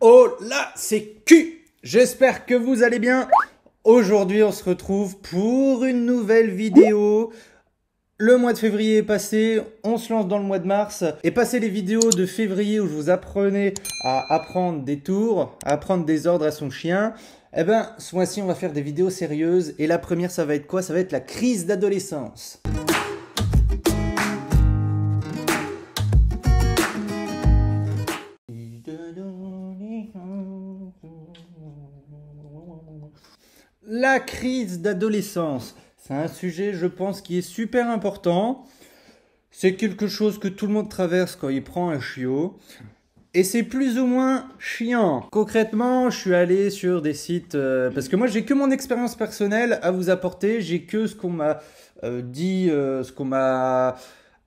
Oh là, c'est Q J'espère que vous allez bien. Aujourd'hui, on se retrouve pour une nouvelle vidéo. Le mois de février est passé, on se lance dans le mois de mars. Et passer les vidéos de février où je vous apprenais à apprendre des tours, à apprendre des ordres à son chien, eh ben, ce mois-ci, on va faire des vidéos sérieuses. Et la première, ça va être quoi Ça va être la crise d'adolescence. la crise d'adolescence. C'est un sujet, je pense, qui est super important. C'est quelque chose que tout le monde traverse quand il prend un chiot. Et c'est plus ou moins chiant. Concrètement, je suis allé sur des sites euh, parce que moi j'ai que mon expérience personnelle à vous apporter, j'ai que ce qu'on m'a euh, dit, euh, ce qu'on m'a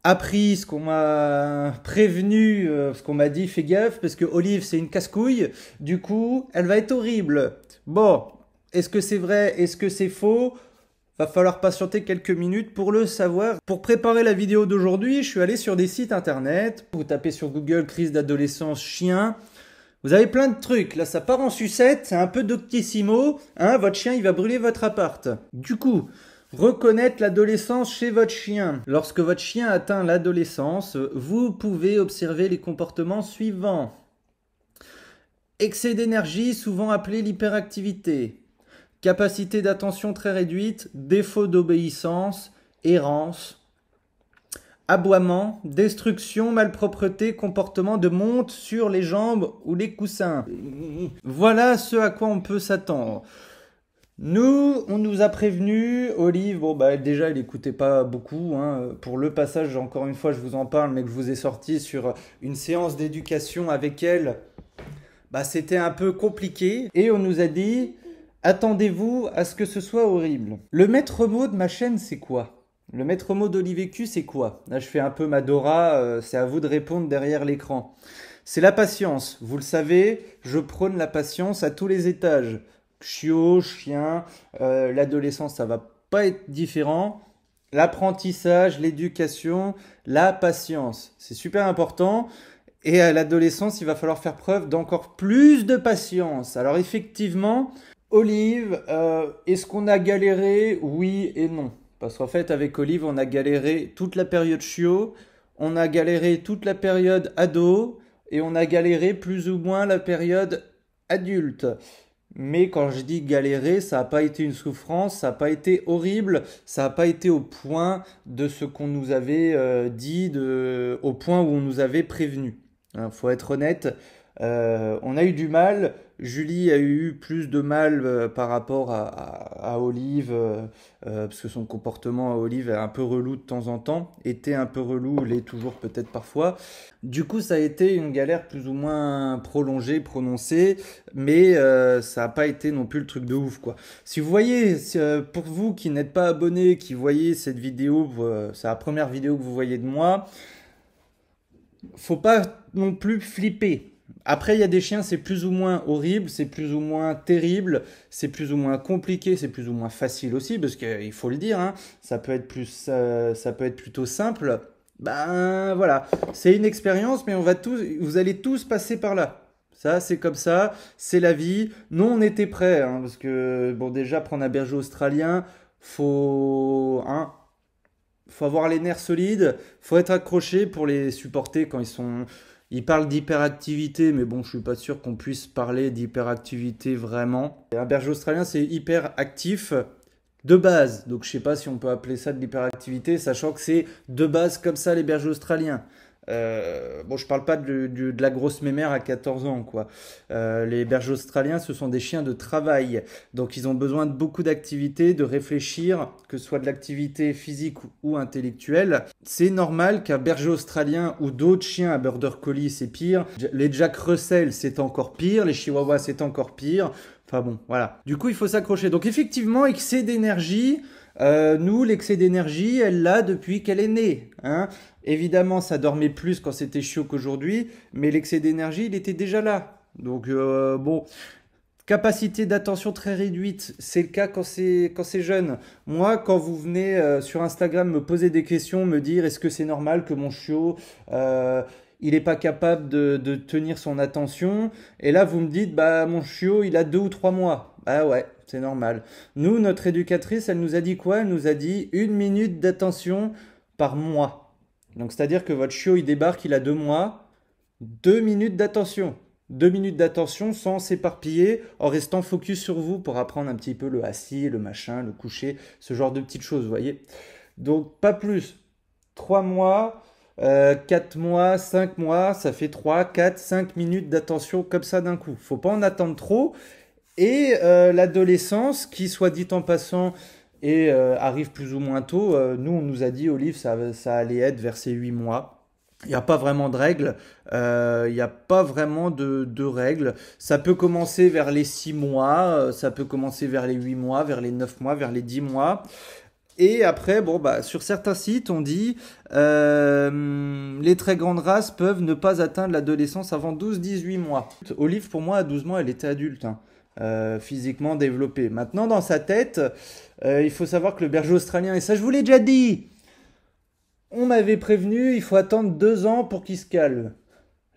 appris, ce qu'on m'a prévenu, ce qu'on m'a dit, fais gaffe parce que Olive c'est une casse-couille. Du coup, elle va être horrible. Bon, est-ce que c'est vrai Est-ce que c'est faux Va falloir patienter quelques minutes pour le savoir. Pour préparer la vidéo d'aujourd'hui, je suis allé sur des sites internet. Vous tapez sur Google crise d'adolescence chien. Vous avez plein de trucs. Là, ça part en sucette. C'est un peu doctissimo. Hein, votre chien, il va brûler votre appart. Du coup, Reconnaître l'adolescence chez votre chien. Lorsque votre chien atteint l'adolescence, vous pouvez observer les comportements suivants. Excès d'énergie, souvent appelé l'hyperactivité capacité d'attention très réduite, défaut d'obéissance, errance, aboiement, destruction, malpropreté, comportement de monte sur les jambes ou les coussins. Voilà ce à quoi on peut s'attendre. Nous, on nous a prévenu, Olive, bon bah déjà elle écoutait pas beaucoup, hein. pour le passage, encore une fois je vous en parle, mais que je vous ai sorti sur une séance d'éducation avec elle, bah c'était un peu compliqué, et on nous a dit, Attendez-vous à ce que ce soit horrible. Le maître mot de ma chaîne, c'est quoi Le maître mot Q, c'est quoi Là, je fais un peu ma Dora, euh, c'est à vous de répondre derrière l'écran. C'est la patience. Vous le savez, je prône la patience à tous les étages. Chiot, chien, euh, l'adolescence, ça va pas être différent. L'apprentissage, l'éducation, la patience, c'est super important. Et à l'adolescence, il va falloir faire preuve d'encore plus de patience. Alors effectivement, Olive, euh, est-ce qu'on a galéré Oui et non. Parce qu'en fait, avec Olive, on a galéré toute la période chiot, on a galéré toute la période ado, et on a galéré plus ou moins la période adulte. Mais quand je dis galérer, ça n'a pas été une souffrance, ça n'a pas été horrible, ça n'a pas été au point de ce qu'on nous avait euh, dit, au point où on nous avait prévenu. Il hein, faut être honnête, euh, on a eu du mal. Julie a eu plus de mal euh, par rapport à, à, Olive, euh, parce que son comportement à Olive est un peu relou de temps en temps, était un peu relou, l'est toujours peut-être parfois. Du coup, ça a été une galère plus ou moins prolongée, prononcée, mais ça n'a pas été non plus le truc de ouf, quoi. Si vous voyez, pour vous qui n'êtes pas abonné, qui voyez cette vidéo, c'est la première vidéo que vous voyez de moi, faut pas non plus flipper après, il y a des chiens, c'est plus ou moins horrible, c'est plus ou moins terrible, c'est plus ou moins compliqué, c'est plus ou moins facile aussi, parce qu'il faut le dire, hein, ça, peut être plus, euh, ça peut être plutôt simple. Ben voilà, c'est une expérience, mais on va tous, vous allez tous passer par là. Ça, c'est comme ça, c'est la vie. Nous, on était prêts, hein, parce que, bon, déjà, prendre un berger australien, faut, hein, faut avoir les nerfs solides, faut être accroché pour les supporter quand ils sont il parle d'hyperactivité, mais bon, je suis pas sûr qu'on puisse parler d'hyperactivité vraiment. un berger australien, c'est hyper actif de base. Donc je sais pas si on peut appeler ça de l'hyperactivité, sachant que c'est de base comme ça les bergers australiens. Euh, bon, je parle pas de, la grosse mémère à 14 ans, quoi. Euh, les bergers australiens, ce sont des chiens de travail. Donc, ils ont besoin de beaucoup d'activités, de réfléchir, que ce soit de l'activité physique ou, intellectuelle. C'est normal qu'un berger australien ou d'autres chiens, à border collie, c'est pire. Les Jack Russell, c'est encore pire. Les Chihuahuas, c'est encore pire. Enfin bon, voilà. Du coup, il faut s'accrocher. Donc, effectivement, excès d'énergie. Euh, nous, l'excès d'énergie, elle l'a depuis qu'elle est née. Hein Évidemment, ça dormait plus quand c'était chaud qu'aujourd'hui, mais l'excès d'énergie, il était déjà là. Donc, euh, bon, Capacité d'attention très réduite, c'est le cas quand c'est jeune. Moi, quand vous venez euh, sur Instagram me poser des questions, me dire est-ce que c'est normal que mon chiot euh, il n'est pas capable de, de, tenir son attention, et là vous me dites bah mon chiot il a deux ou trois mois. Bah ouais, c'est normal. Nous, notre éducatrice, elle nous a dit quoi Elle nous a dit une minute d'attention par mois. Donc c'est-à-dire que votre chiot, il débarque, il a deux mois, deux minutes d'attention. Deux minutes d'attention sans s'éparpiller, en restant focus sur vous pour apprendre un petit peu le assis, le machin, le coucher, ce genre de petites choses, vous voyez. Donc pas plus. Trois mois, euh, quatre mois, cinq mois, ça fait trois, quatre, cinq minutes d'attention comme ça d'un coup. Faut pas en attendre trop. Et euh, l'adolescence, qui soit dit en passant et euh, arrive plus ou moins tôt. Euh, nous, on nous a dit, Olive, ça, ça allait être vers ces 8 mois. Il n'y a pas vraiment de règles. Euh, il n'y a pas vraiment de, règles. Ça peut commencer vers les 6 mois, ça peut commencer vers les 8 mois, vers les 9 mois, vers les 10 mois. Et après, bon, bah, sur certains sites, on dit les très grandes races peuvent ne pas atteindre l'adolescence avant 12-18 mois. Olive, pour moi, à 12 mois, elle était adulte. Hein. Euh, physiquement développé. Maintenant, dans sa tête, euh, il faut savoir que le berger australien, et ça je vous l'ai déjà dit, on m'avait prévenu, il faut attendre deux ans pour qu'il se calme.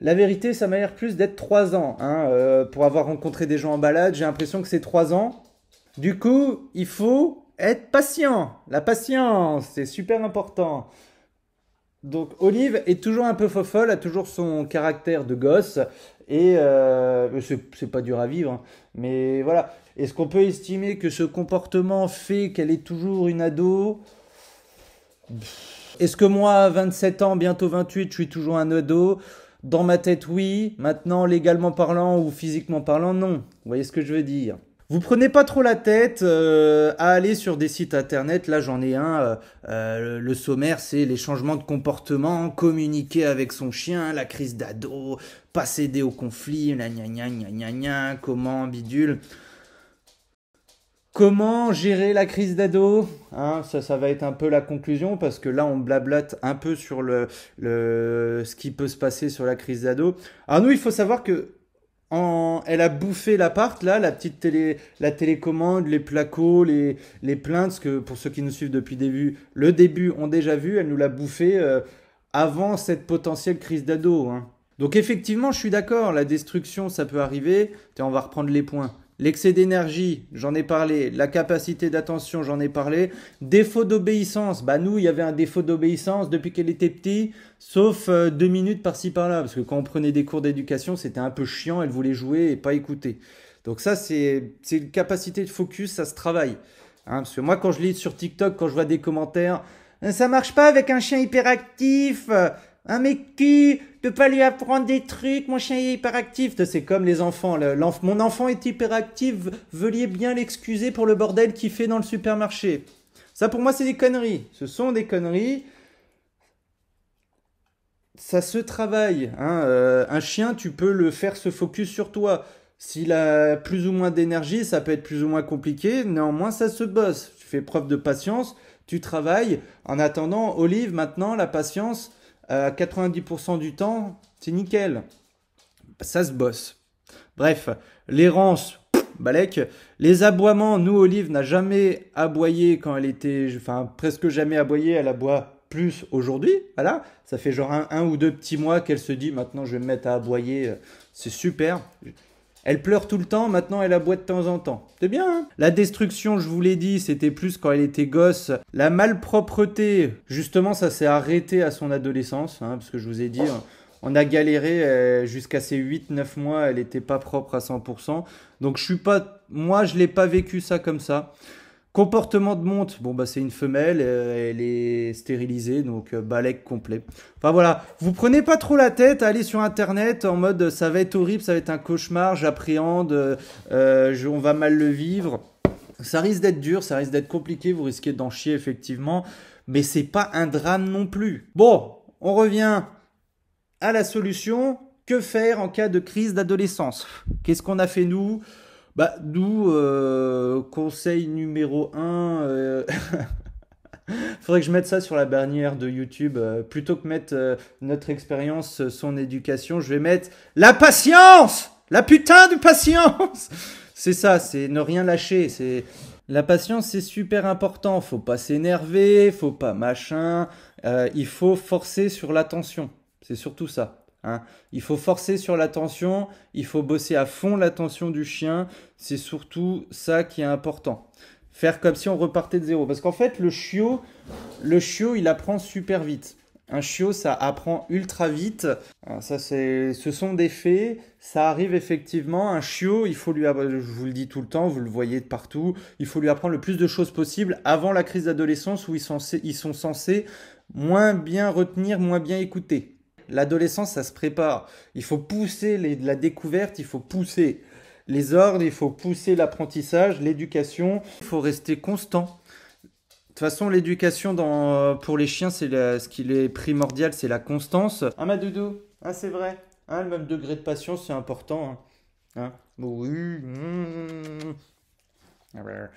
La vérité, ça m'a l'air plus d'être trois ans. Hein, euh, pour avoir rencontré des gens en balade, j'ai l'impression que c'est trois ans. Du coup, il faut être patient. La patience, c'est super important. Donc Olive est toujours un peu fofolle, a toujours son caractère de gosse, et euh, c'est pas dur à vivre, hein. mais voilà. Est-ce qu'on peut estimer que ce comportement fait qu'elle est toujours une ado Est-ce que moi, à 27 ans, bientôt 28, je suis toujours un ado Dans ma tête, oui. Maintenant, légalement parlant ou physiquement parlant, non. Vous voyez ce que je veux dire vous prenez pas trop la tête euh, à aller sur des sites internet. Là, j'en ai un. Euh, euh, le sommaire, c'est les changements de comportement, communiquer avec son chien, la crise d'ado, pas céder au conflit, la gna gna gna gna comment bidule. Comment gérer la crise d'ado hein? ça, ça va être un peu la conclusion parce que là, on blablate un peu sur le, le ce qui peut se passer sur la crise d'ado. Alors ah, nous, il faut savoir que elle a bouffé l'appart là, la petite télé, la télécommande, les placos, les, plaintes que pour ceux qui nous suivent depuis début, le début ont déjà vu, elle nous l'a bouffé euh, avant cette potentielle crise d'ado. Hein. Donc effectivement, je suis d'accord, la destruction ça peut arriver. on va reprendre les points. L'excès d'énergie, j'en ai parlé. La capacité d'attention, j'en ai parlé. Défaut d'obéissance. Bah nous, il y avait un défaut d'obéissance depuis qu'elle était petite, sauf euh, deux minutes par-ci par-là. Parce que quand on prenait des cours d'éducation, c'était un peu chiant. Elle voulait jouer et pas écouter. Donc ça, c'est une capacité de focus, ça se travaille. Hein, parce que moi, quand je lis sur TikTok, quand je vois des commentaires, ça marche pas avec un chien hyperactif. Ah mais qui De pas lui apprendre des trucs, mon chien est hyperactif. C'est comme les enfants. mon enfant est hyperactif, veuillez bien l'excuser pour le bordel qu'il fait dans le supermarché. Ça pour moi c'est des conneries. Ce sont des conneries. Ça se travaille. Hein, euh, un chien, tu peux le faire se focus sur toi. S'il a plus ou moins d'énergie, ça peut être plus ou moins compliqué. Néanmoins, ça se bosse. Tu fais preuve de patience, tu travailles. En attendant, Olive, maintenant, la patience, 90% euh, du temps, c'est nickel. Ça se bosse. Bref, l'errance, balèque. Les aboiements, nous, Olive n'a jamais aboyé quand elle était, enfin, presque jamais aboyé. Elle aboie plus aujourd'hui. Voilà. Ça fait genre un, un ou deux petits mois qu'elle se dit maintenant je vais me mettre à aboyer. Euh, c'est super. Elle pleure tout le temps, maintenant elle aboie de temps en temps. C'est bien, hein La destruction, je vous l'ai dit, c'était plus quand elle était gosse. La malpropreté, justement, ça s'est arrêté à son adolescence, hein, parce que je vous ai dit, on a galéré euh, jusqu'à ses 8-9 mois, elle était pas propre à 100%. Donc je suis pas... Moi, je l'ai pas vécu ça comme ça. Comportement de monte, bon bah c'est une femelle, euh, elle est stérilisée, donc euh, balèque complet. Enfin voilà, vous prenez pas trop la tête à aller sur internet en mode euh, ça va être horrible, ça va être un cauchemar, j'appréhende, on va mal le vivre. Ça risque d'être dur, ça risque d'être compliqué, vous risquez d'en chier effectivement, mais c'est pas un drame non plus. Bon, on revient à la solution. Que faire en cas de crise d'adolescence Qu'est-ce qu'on a fait nous bah, d'où euh, conseil numéro 1. Euh, faudrait que je mette ça sur la bannière de YouTube. Euh, plutôt que mettre notre expérience, son éducation, je vais mettre la patience La putain de patience C'est ça, c'est ne rien lâcher. C'est La patience, c'est super important. Faut pas s'énerver, faut pas machin. il faut forcer sur l'attention. C'est surtout ça. Hein. Il faut forcer sur l'attention, il faut bosser à fond l'attention du chien. C'est surtout ça qui est important. Faire comme si on repartait de zéro. Parce qu'en fait, le chiot, le chiot, il apprend super vite. Un chiot, ça apprend ultra vite. Ah, ça, c'est, ce sont des faits. Ça arrive effectivement. Un chiot, il faut lui, je vous le dis tout le temps, vous le voyez de partout. Il faut lui apprendre le plus de choses possible avant la crise d'adolescence où ils sont, ils sont censés moins bien retenir, moins bien écouter. L'adolescence, ça se prépare. Il faut pousser la découverte, il faut pousser les ordres, il faut pousser l'apprentissage, l'éducation. Il faut rester constant. De toute façon, l'éducation pour les chiens, c'est ce qui est primordial, c'est la constance. Ah, ma doudou ah, c'est vrai ah, Le même degré de patience, c'est important. Hein. Hein? oui. Mmh. Ah,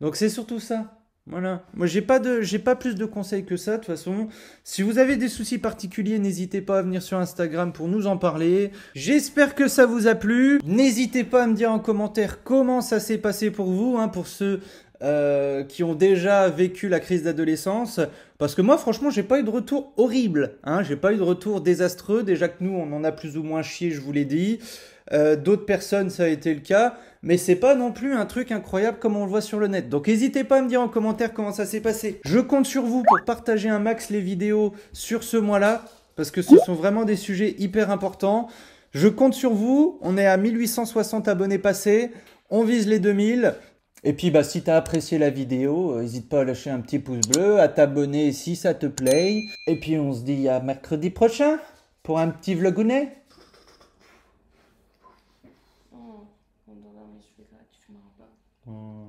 Donc, c'est surtout ça. Voilà. Moi, j'ai pas de, j'ai pas plus de conseils que ça. De toute façon, si vous avez des soucis particuliers, n'hésitez pas à venir sur Instagram pour nous en parler. J'espère que ça vous a plu. N'hésitez pas à me dire en commentaire comment ça s'est passé pour vous, hein, pour ceux euh, qui ont déjà vécu la crise d'adolescence. Parce que moi, franchement, j'ai pas eu de retour horrible. Hein, j'ai pas eu de retour désastreux. Déjà que nous, on en a plus ou moins chié, je vous l'ai dit. Euh, d'autres personnes, ça a été le cas. Mais c'est pas non plus un truc incroyable comme on le voit sur le net. Donc hésitez pas à me dire en commentaire comment ça s'est passé. Je compte sur vous pour partager un max les vidéos sur ce mois-là. Parce que ce sont vraiment des sujets hyper importants. Je compte sur vous. On est à 1860 abonnés passés. On vise les 2000. Et puis bah, si t'as apprécié la vidéo, n'hésite euh, pas à lâcher un petit pouce bleu, à t'abonner si ça te plaît. Et puis on se dit à mercredi prochain pour un petit vlogounet. Mm.